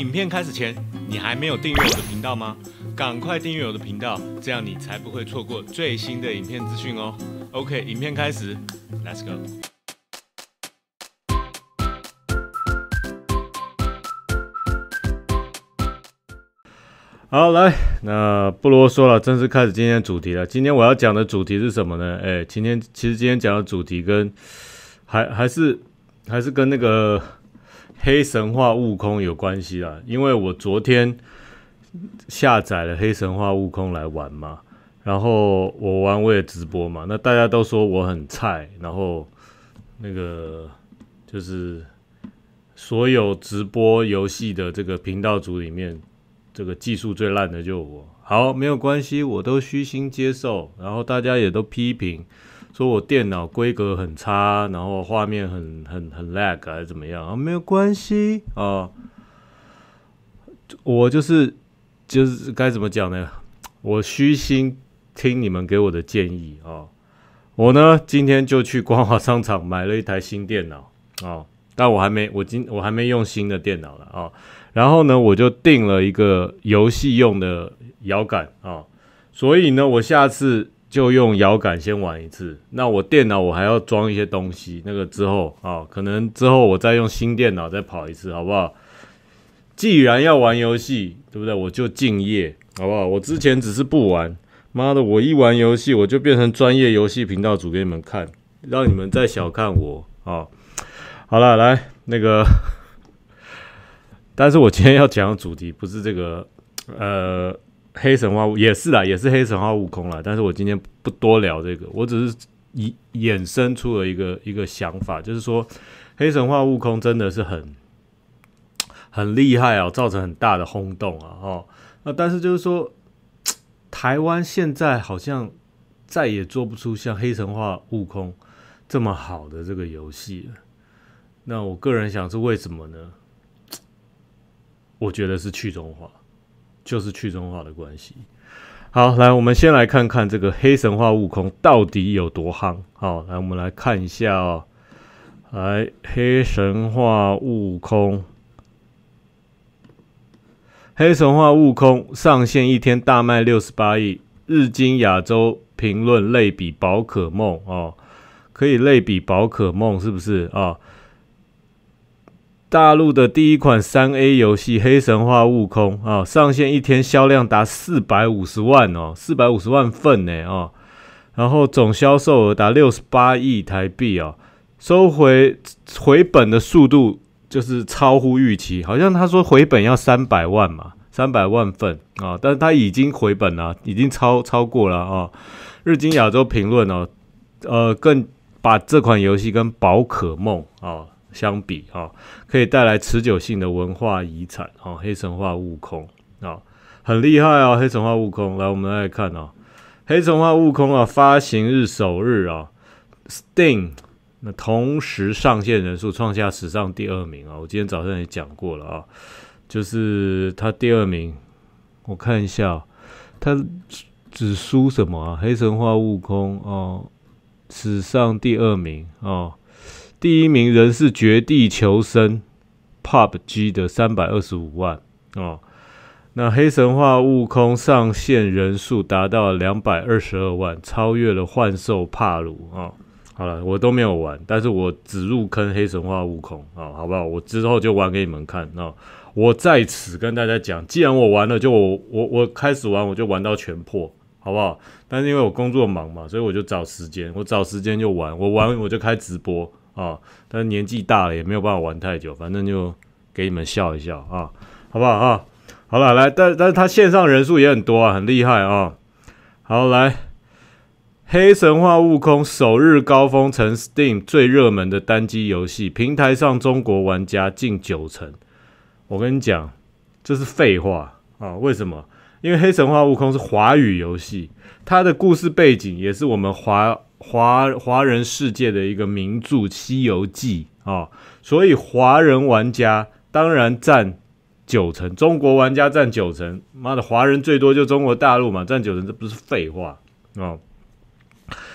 影片开始前，你还没有订阅我的频道吗？赶快订阅我的频道，这样你才不会错过最新的影片资讯哦。OK，影片开始，Let's go。好，来，那不啰嗦了，正式开始今天的主题了。今天我要讲的主题是什么呢？哎，今天其实今天讲的主题跟还还是还是跟那个。黑神话悟空有关系啦，因为我昨天下载了黑神话悟空来玩嘛，然后我玩我也直播嘛，那大家都说我很菜，然后那个就是所有直播游戏的这个频道组里面，这个技术最烂的就我。好，没有关系，我都虚心接受，然后大家也都批评。说我电脑规格很差，然后画面很很很 lag 还是怎么样啊？没有关系啊，我就是就是该怎么讲呢？我虚心听你们给我的建议啊。我呢，今天就去光华商场买了一台新电脑啊，但我还没我今我还没用新的电脑了啊。然后呢，我就订了一个游戏用的摇杆啊，所以呢，我下次。就用摇杆先玩一次。那我电脑我还要装一些东西，那个之后啊，可能之后我再用新电脑再跑一次，好不好？既然要玩游戏，对不对？我就敬业，好不好？我之前只是不玩，妈的，我一玩游戏我就变成专业游戏频道组给你们看，让你们再小看我啊！好了，来那个，但是我今天要讲的主题不是这个，呃。黑神话也是啦，也是黑神话悟空啦，但是我今天不多聊这个，我只是引衍生出了一个一个想法，就是说黑神话悟空真的是很 很厉害啊，造成很大的轰动啊，哦，那但是就是说台湾现在好像再也做不出像黑神话悟空这么好的这个游戏了，那我个人想是为什么呢？我觉得是去中华。就是去中化的关系。好，来，我们先来看看这个《黑神话：悟空》到底有多夯。好，来，我们来看一下哦。来，《黑神话：悟空》《黑神话：悟空》上线一天大卖六十八亿，日经亚洲评论类比宝可梦哦，可以类比宝可梦，是不是啊？大陆的第一款三 A 游戏《黑神话：悟空》啊，上线一天销量达四百五十万哦，四百五十万份呢啊，然后总销售额达六十八亿台币哦，收回回本的速度就是超乎预期，好像他说回本要三百万嘛，三百万份啊，但是他已经回本了，已经超超过了啊。日经亚洲评论哦，呃，更把这款游戏跟宝可梦啊。相比啊，可以带来持久性的文化遗产啊，《黑神话：悟空》啊，很厉害啊，《黑神话：悟空》来，我们来看哦，《黑神话：悟空》啊，发行日首日啊，Steam 那同时上线人数创下史上第二名啊，我今天早上也讲过了啊，就是他第二名，我看一下，他只输什么啊，《黑神话：悟空》哦，史上第二名哦。第一名仍是《绝地求生》，pubg 的三百二十五万哦。那《黑神话：悟空》上线人数达到两百二十二万，超越了《幻兽帕鲁》啊。好了，我都没有玩，但是我只入坑《黑神话：悟空》啊，好不好？我之后就玩给你们看啊。我在此跟大家讲，既然我玩了，就我我我开始玩，我就玩到全破，好不好？但是因为我工作忙嘛，所以我就找时间，我找时间就玩，我玩我就开直播。啊，但年纪大了也没有办法玩太久，反正就给你们笑一笑啊，好不好啊？好了，来，但但是他线上人数也很多啊，很厉害啊。好，来，《黑神话：悟空》首日高峰成 Steam 最热门的单机游戏平台上，中国玩家近九成。我跟你讲，这是废话啊？为什么？因为《黑神话：悟空》是华语游戏，它的故事背景也是我们华。华华人世界的一个名著《西游记》啊，所以华人玩家当然占九成，中国玩家占九成。妈的，华人最多就中国大陆嘛，占九成，这不是废话啊？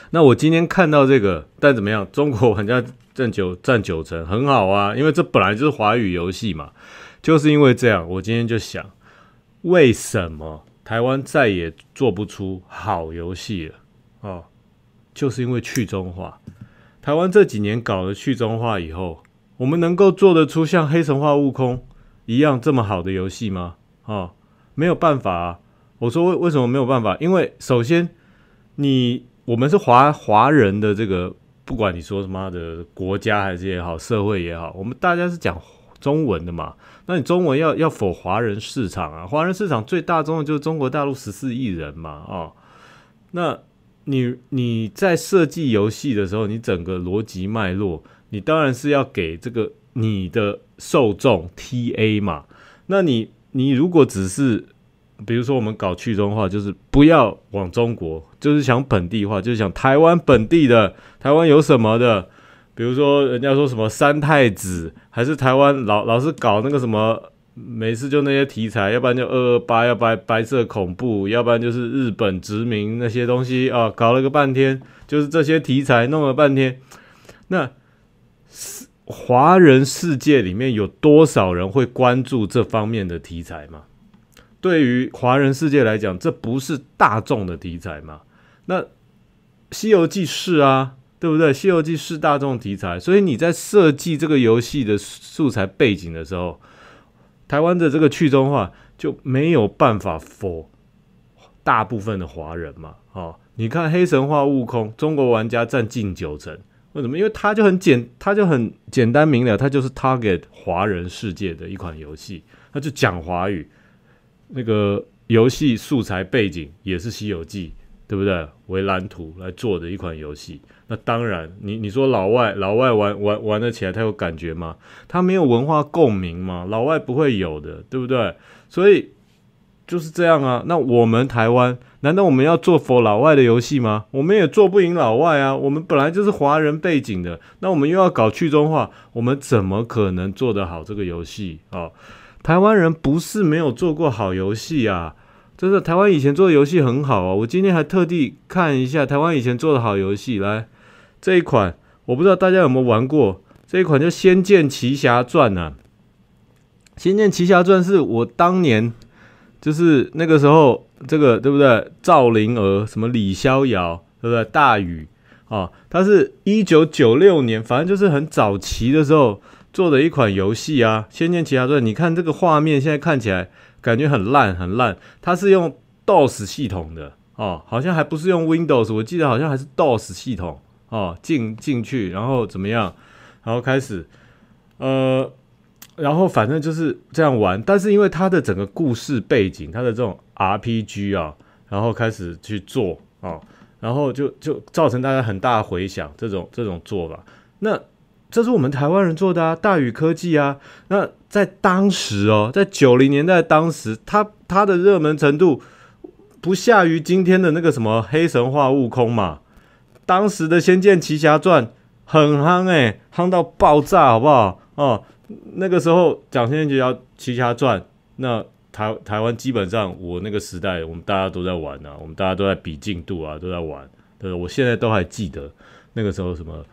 那我今天看到这个，但怎么样？中国玩家占九占九成，很好啊，因为这本来就是华语游戏嘛。就是因为这样，我今天就想，为什么台湾再也做不出好游戏了？哦。就是因为去中化，台湾这几年搞了去中化以后，我们能够做得出像《黑神话：悟空》一样这么好的游戏吗？啊，没有办法。我说为为什么没有办法？因为首先，你我们是华华人的这个，不管你说什么的国家还是也好，社会也好，我们大家是讲中文的嘛？那你中文要要否华人市场啊？华人市场最大宗的就是中国大陆十四亿人嘛？啊，那。你你在设计游戏的时候，你整个逻辑脉络，你当然是要给这个你的受众 TA 嘛。那你你如果只是，比如说我们搞去中化，就是不要往中国，就是想本地化，就是想台湾本地的，台湾有什么的，比如说人家说什么三太子，还是台湾老老是搞那个什么。每次就那些题材，要不然就二二八，要不然白色恐怖，要不然就是日本殖民那些东西啊。搞了个半天，就是这些题材弄了半天。那华华人世界里面有多少人会关注这方面的题材嘛？对于华人世界来讲，这不是大众的题材嘛？那《西游记》是啊，对不对？《西游记》是大众题材，所以你在设计这个游戏的素材背景的时候。台湾的这个去中化就没有办法 for 大部分的华人嘛？哦，你看《黑神话：悟空》，中国玩家占近九成，为什么？因为它就很简，它就很简单明了，它就是 target 华人世界的一款游戏，它就讲华语，那个游戏素材背景也是《西游记》，对不对？为蓝图来做的一款游戏。那当然，你你说老外老外玩玩玩得起来，他有感觉吗？他没有文化共鸣吗？老外不会有的，对不对？所以就是这样啊。那我们台湾，难道我们要做佛老外的游戏吗？我们也做不赢老外啊。我们本来就是华人背景的，那我们又要搞去中化，我们怎么可能做得好这个游戏啊？台湾人不是没有做过好游戏啊，真的，台湾以前做的游戏很好啊。我今天还特地看一下台湾以前做的好游戏来。这一款我不知道大家有没有玩过，这一款叫《仙剑奇侠传》呐，《仙剑奇侠传》是我当年就是那个时候，这个对不对？赵灵儿、什么李逍遥，对不对？大禹啊，它是一九九六年，反正就是很早期的时候做的一款游戏啊，《仙剑奇侠传》。你看这个画面，现在看起来感觉很烂，很烂。它是用 DOS 系统的哦，好像还不是用 Windows，我记得好像还是 DOS 系统。哦，进进去，然后怎么样？然后开始，呃，然后反正就是这样玩。但是因为它的整个故事背景，它的这种 RPG 啊，然后开始去做啊，然后就就造成大家很大的回响。这种这种做法，那这是我们台湾人做的啊，大宇科技啊。那在当时哦，在九零年代当时，它它的热门程度，不下于今天的那个什么《黑神话：悟空》嘛。当时的《仙剑奇侠传》很夯哎，夯到爆炸，好不好？哦，那个时候讲《仙剑奇侠传》，那台台湾基本上，我那个时代，我们大家都在玩啊，我们大家都在比进度啊，都在玩。对，我现在都还记得那个时候什么，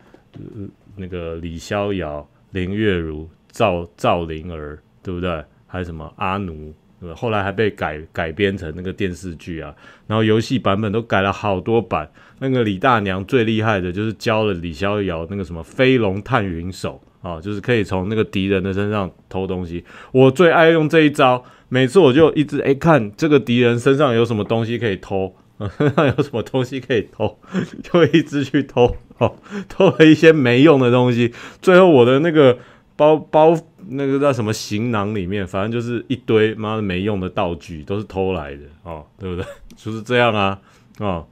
那个李逍遥、林月如、赵赵灵儿，对不对？还有什么阿奴？后来还被改改编成那个电视剧啊，然后游戏版本都改了好多版。那个李大娘最厉害的就是教了李逍遥那个什么飞龙探云手啊，就是可以从那个敌人的身上偷东西。我最爱用这一招，每次我就一直哎看这个敌人身上有什么东西可以偷，身上有什么东西可以偷，就一直去偷，哦，偷了一些没用的东西，最后我的那个。包包那个叫什么行囊里面，反正就是一堆妈的没用的道具，都是偷来的哦，对不对？就是这样啊哦，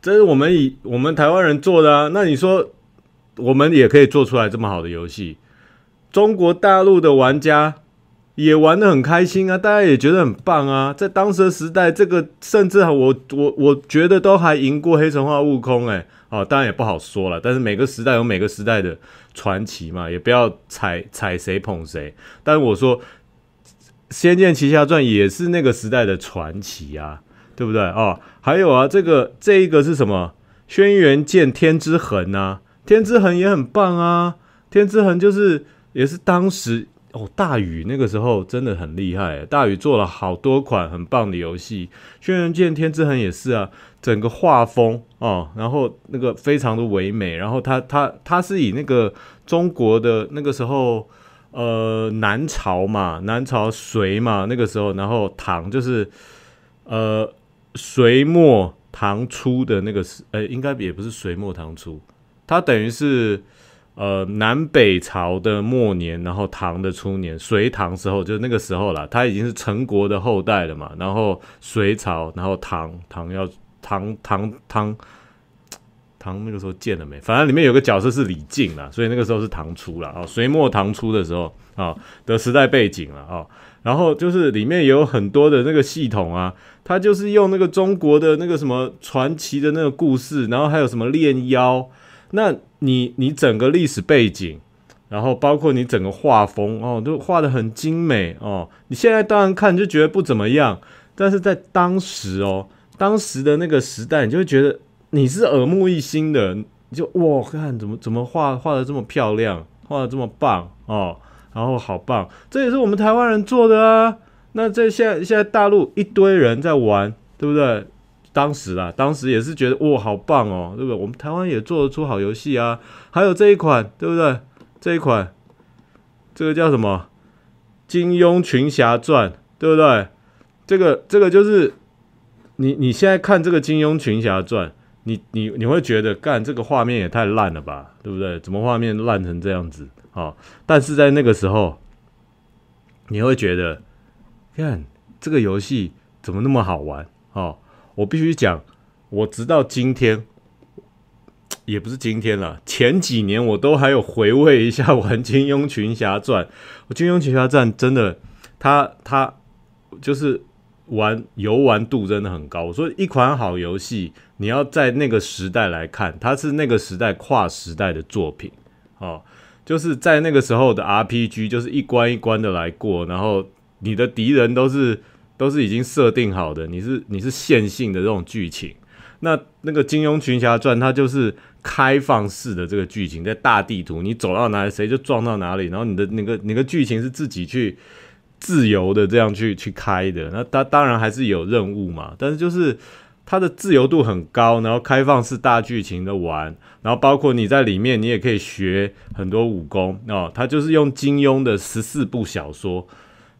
这是我们以我们台湾人做的啊，那你说我们也可以做出来这么好的游戏，中国大陆的玩家也玩的很开心啊，大家也觉得很棒啊，在当时的时代，这个甚至我我我觉得都还赢过《黑神话：悟空》哎。哦，当然也不好说了，但是每个时代有每个时代的传奇嘛，也不要踩踩谁捧谁。但是我说，《仙剑奇侠传》也是那个时代的传奇啊，对不对啊？还有啊，这个这一个是什么？《轩辕剑·天之痕》啊，《天之痕》也很棒啊，《天之痕》就是也是当时。哦，大宇那个时候真的很厉害，大宇做了好多款很棒的游戏，《轩辕剑天之痕》也是啊，整个画风哦，然后那个非常的唯美，然后他他他是以那个中国的那个时候，呃，南朝嘛，南朝隋嘛，那个时候，然后唐就是呃，隋末唐初的那个时，呃，应该也不是隋末唐初，他等于是。呃，南北朝的末年，然后唐的初年，隋唐时候就那个时候了，他已经是陈国的后代了嘛。然后隋朝，然后唐，唐要唐唐唐唐那个时候建了没？反正里面有个角色是李靖啦，所以那个时候是唐初了啊。隋末唐初的时候啊的时代背景了啊。然后就是里面有很多的那个系统啊，他就是用那个中国的那个什么传奇的那个故事，然后还有什么炼妖那。你你整个历史背景，然后包括你整个画风哦，都画的很精美哦。你现在当然看就觉得不怎么样，但是在当时哦，当时的那个时代，你就会觉得你是耳目一新的。你就哇看怎么怎么画画的这么漂亮，画的这么棒哦，然后好棒，这也是我们台湾人做的啊。那这现现在大陆一堆人在玩，对不对？当时啊，当时也是觉得哇，好棒哦，对不对？我们台湾也做得出好游戏啊。还有这一款，对不对？这一款，这个叫什么《金庸群侠传》，对不对？这个这个就是你你现在看这个《金庸群侠传》，你你你会觉得，干这个画面也太烂了吧，对不对？怎么画面烂成这样子啊？但是在那个时候，你会觉得，看这个游戏怎么那么好玩哦？我必须讲，我直到今天，也不是今天了，前几年我都还有回味一下玩《金庸群侠传》。《金庸群侠传》真的，他他就是玩游玩度真的很高。我说一款好游戏，你要在那个时代来看，它是那个时代跨时代的作品。哦，就是在那个时候的 RPG，就是一关一关的来过，然后你的敌人都是。都是已经设定好的，你是你是线性的这种剧情。那那个《金庸群侠传》它就是开放式的这个剧情，在大地图，你走到哪里谁就撞到哪里，然后你的那个那个剧情是自己去自由的这样去去开的。那它当然还是有任务嘛，但是就是它的自由度很高，然后开放式大剧情的玩，然后包括你在里面，你也可以学很多武功哦。它就是用金庸的十四部小说。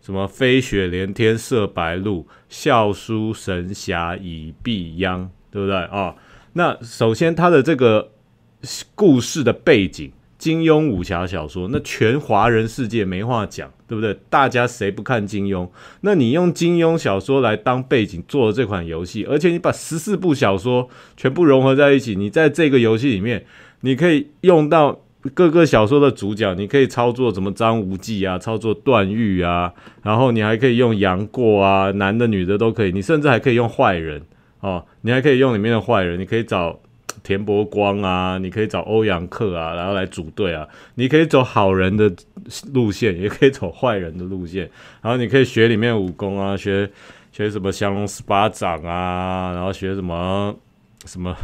什么飞雪连天射白鹿，笑书神侠倚碧秧，对不对啊？那首先它的这个故事的背景，金庸武侠小说，那全华人世界没话讲，对不对？大家谁不看金庸？那你用金庸小说来当背景做了这款游戏，而且你把十四部小说全部融合在一起，你在这个游戏里面，你可以用到。各个小说的主角，你可以操作什么张无忌啊，操作段誉啊，然后你还可以用杨过啊，男的女的都可以。你甚至还可以用坏人哦，你还可以用里面的坏人，你可以找田伯光啊，你可以找欧阳克啊，然后来组队啊。你可以走好人的路线，也可以走坏人的路线。然后你可以学里面武功啊，学学什么降龙十八掌啊，然后学什么什么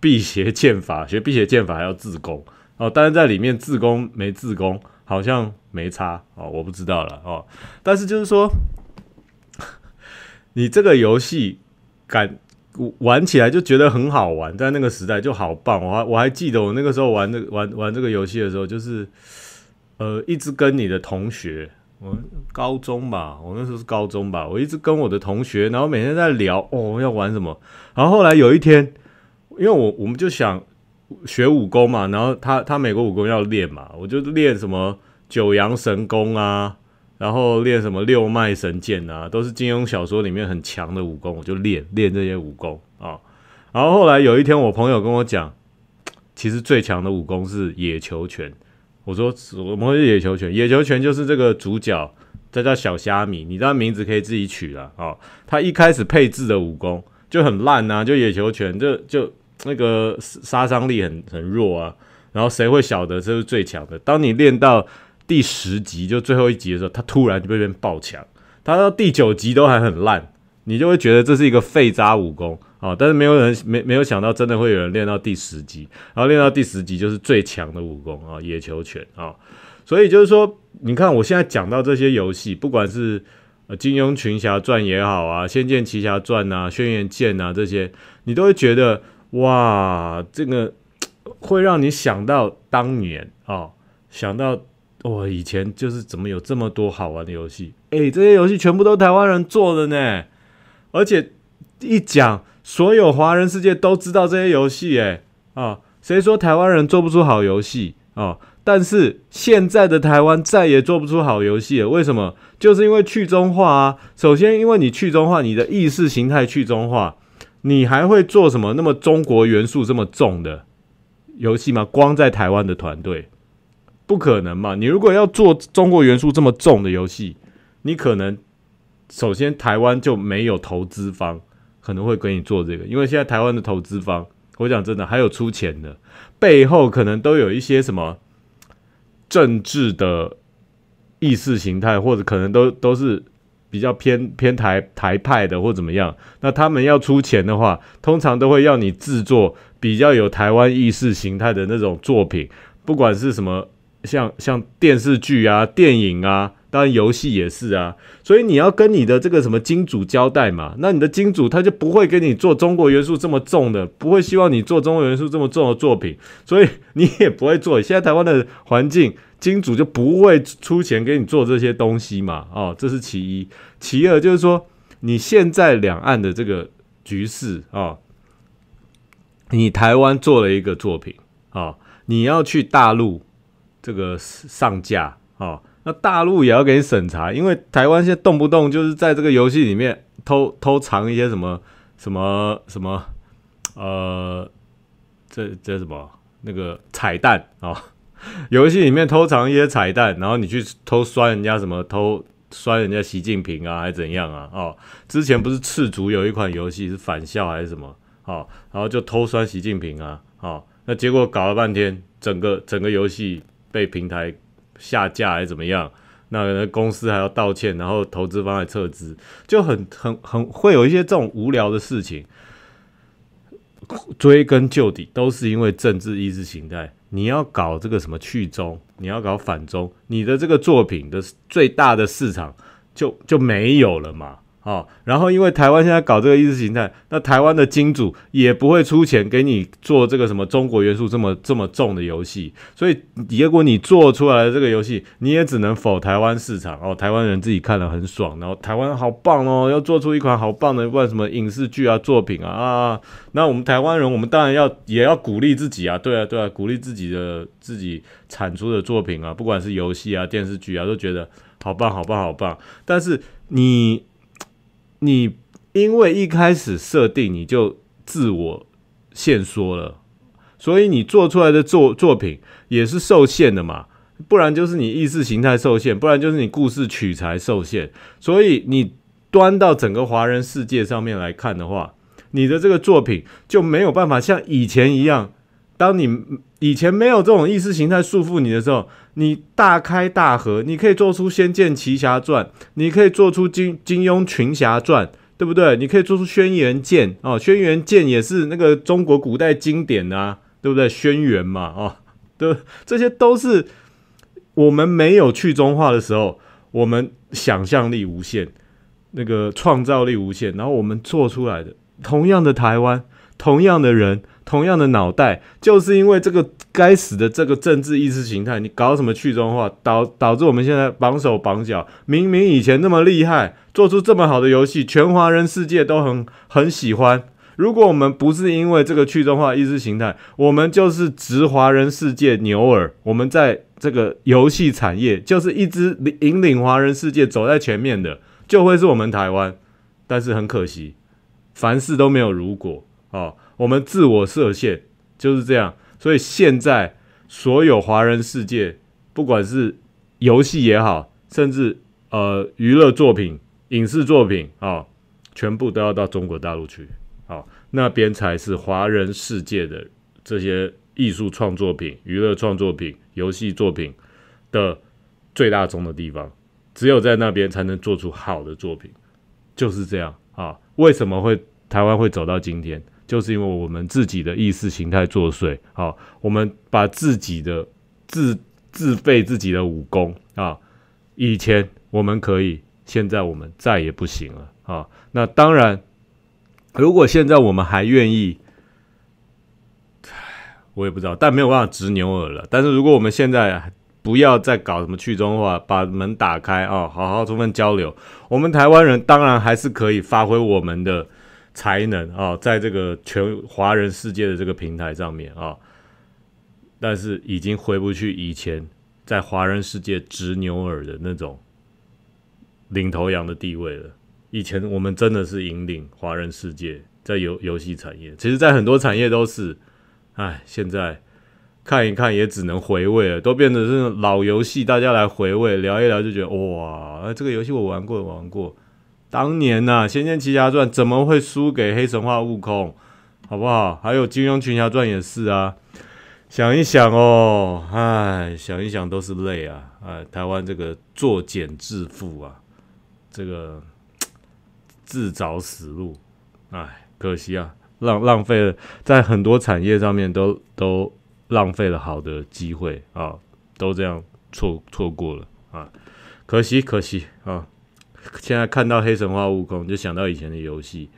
辟邪剑法，学辟邪剑法还要自宫。哦，但是在里面自宫没自宫，好像没差哦，我不知道了哦。但是就是说，你这个游戏感玩起来就觉得很好玩，在那个时代就好棒。我还我还记得我那个时候玩的玩玩这个游戏的时候，就是呃，一直跟你的同学，我高中吧，我那时候是高中吧，我一直跟我的同学，然后每天在聊哦要玩什么。然后后来有一天，因为我我们就想。学武功嘛，然后他他美国武功要练嘛，我就练什么九阳神功啊，然后练什么六脉神剑啊，都是金庸小说里面很强的武功，我就练练这些武功啊。然后后来有一天，我朋友跟我讲，其实最强的武功是野球拳。我说什么？是野球拳？野球拳就是这个主角，他叫小虾米，你知道名字可以自己取了啊。他一开始配置的武功就很烂呐，就野球拳，就就。那个杀伤力很很弱啊，然后谁会晓得这是最强的？当你练到第十级，就最后一集的时候，他突然就被变爆强。他到第九级都还很烂，你就会觉得这是一个废渣武功啊。但是没有人没没有想到，真的会有人练到第十级，然后练到第十级就是最强的武功啊，野球拳啊。所以就是说，你看我现在讲到这些游戏，不管是《金庸群侠传》也好啊，《仙剑奇侠传》啊，《轩辕剑》啊这些，你都会觉得。哇，这个会让你想到当年啊，想到我以前就是怎么有这么多好玩的游戏？哎，这些游戏全部都台湾人做的呢，而且一讲，所有华人世界都知道这些游戏，哎，啊，谁说台湾人做不出好游戏啊？但是现在的台湾再也做不出好游戏了，为什么？就是因为去中化啊。首先，因为你去中化，你的意识形态去中化。你还会做什么那么中国元素这么重的游戏吗？光在台湾的团队不可能嘛？你如果要做中国元素这么重的游戏，你可能首先台湾就没有投资方可能会给你做这个，因为现在台湾的投资方，我讲真的，还有出钱的背后可能都有一些什么政治的意识形态，或者可能都都是。比较偏偏台台派的或怎么样，那他们要出钱的话，通常都会要你制作比较有台湾意识形态的那种作品，不管是什么，像像电视剧啊、电影啊，当然游戏也是啊。所以你要跟你的这个什么金主交代嘛，那你的金主他就不会跟你做中国元素这么重的，不会希望你做中国元素这么重的作品，所以你也不会做。现在台湾的环境。金主就不会出钱给你做这些东西嘛？哦，这是其一。其二就是说，你现在两岸的这个局势啊，你台湾做了一个作品啊，你要去大陆这个上架啊，那大陆也要给你审查，因为台湾现在动不动就是在这个游戏里面偷偷藏一些什么什么什么呃，这这什么那个彩蛋啊。游戏里面偷藏一些彩蛋，然后你去偷摔人家什么？偷摔人家习近平啊，还是怎样啊？哦，之前不是赤足有一款游戏是返校还是什么？哦，然后就偷摔习近平啊？哦，那结果搞了半天，整个整个游戏被平台下架还是怎么样？那公司还要道歉，然后投资方还撤资，就很很很会有一些这种无聊的事情。追根究底，都是因为政治意识形态。你要搞这个什么去中，你要搞反中，你的这个作品的最大的市场就就没有了嘛。好，然后因为台湾现在搞这个意识形态，那台湾的金主也不会出钱给你做这个什么中国元素这么这么重的游戏，所以结果你做出来的这个游戏，你也只能否台湾市场哦，台湾人自己看了很爽，然后台湾好棒哦，要做出一款好棒的不管什么影视剧啊作品啊啊，那我们台湾人我们当然要也要鼓励自己啊，对啊对啊，鼓励自己的自己产出的作品啊，不管是游戏啊电视剧啊，都觉得好棒好棒好棒，但是你。你因为一开始设定你就自我限缩了，所以你做出来的作作品也是受限的嘛。不然就是你意识形态受限，不然就是你故事取材受限。所以你端到整个华人世界上面来看的话，你的这个作品就没有办法像以前一样。当你以前没有这种意识形态束缚你的时候，你大开大合，你可以做出《仙剑奇侠传》，你可以做出《金金庸群侠传》，对不对？你可以做出《轩辕剑》哦，《轩辕剑》也是那个中国古代经典啊，对不对？轩辕嘛，哦，对，这些都是我们没有去中化的时候，我们想象力无限，那个创造力无限，然后我们做出来的同样的台湾。同样的人，同样的脑袋，就是因为这个该死的这个政治意识形态，你搞什么去中化，导导致我们现在绑手绑脚。明明以前那么厉害，做出这么好的游戏，全华人世界都很很喜欢。如果我们不是因为这个去中化意识形态，我们就是直华人世界牛耳。我们在这个游戏产业，就是一直引领华人世界走在前面的，就会是我们台湾。但是很可惜，凡事都没有如果。哦，我们自我设限就是这样，所以现在所有华人世界，不管是游戏也好，甚至呃娱乐作品、影视作品啊，全部都要到中国大陆去。好，那边才是华人世界的这些艺术创作品、娱乐创作品、游戏作品的最大宗的地方。只有在那边才能做出好的作品，就是这样啊。为什么会台湾会走到今天？就是因为我们自己的意识形态作祟，好，我们把自己的自自废自己的武功啊。以前我们可以，现在我们再也不行了啊。那当然，如果现在我们还愿意，我也不知道，但没有办法执牛耳了。但是如果我们现在不要再搞什么去中化，把门打开啊，好好充分交流，我们台湾人当然还是可以发挥我们的。才能啊，在这个全华人世界的这个平台上面啊，但是已经回不去以前在华人世界执牛耳的那种领头羊的地位了。以前我们真的是引领华人世界在游游戏产业，其实，在很多产业都是，哎，现在看一看也只能回味了，都变成是老游戏，大家来回味聊一聊，就觉得哇，这个游戏我玩过，玩过。当年呐，《仙剑奇侠传》怎么会输给《黑神话：悟空》？好不好？还有《金庸群侠传》也是啊。想一想哦，唉，想一想都是泪啊！哎，台湾这个作茧自缚啊，这个 自找死路。唉，可惜啊，浪浪费了，在很多产业上面都都浪费了好的机会啊，都这样错错过了啊，可惜，可惜啊。现在看到《黑神话：悟空》，就想到以前的游戏，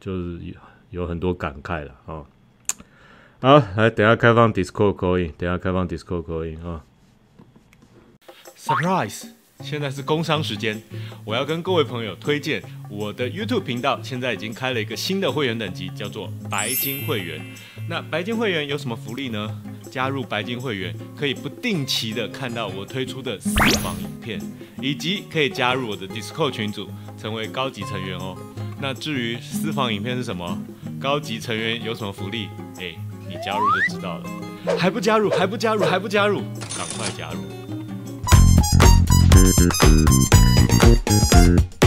就是有很多感慨了啊！好，来等下开放 Discord 口音，等下开放 Discord 口音啊！Surprise。现在是工商时间，我要跟各位朋友推荐我的 YouTube 频道，现在已经开了一个新的会员等级，叫做白金会员。那白金会员有什么福利呢？加入白金会员可以不定期的看到我推出的私房影片，以及可以加入我的 Discord 群组，成为高级成员哦。那至于私房影片是什么，高级成员有什么福利，哎，你加入就知道了。还不加入？还不加入？还不加入？赶快加入！Thank you.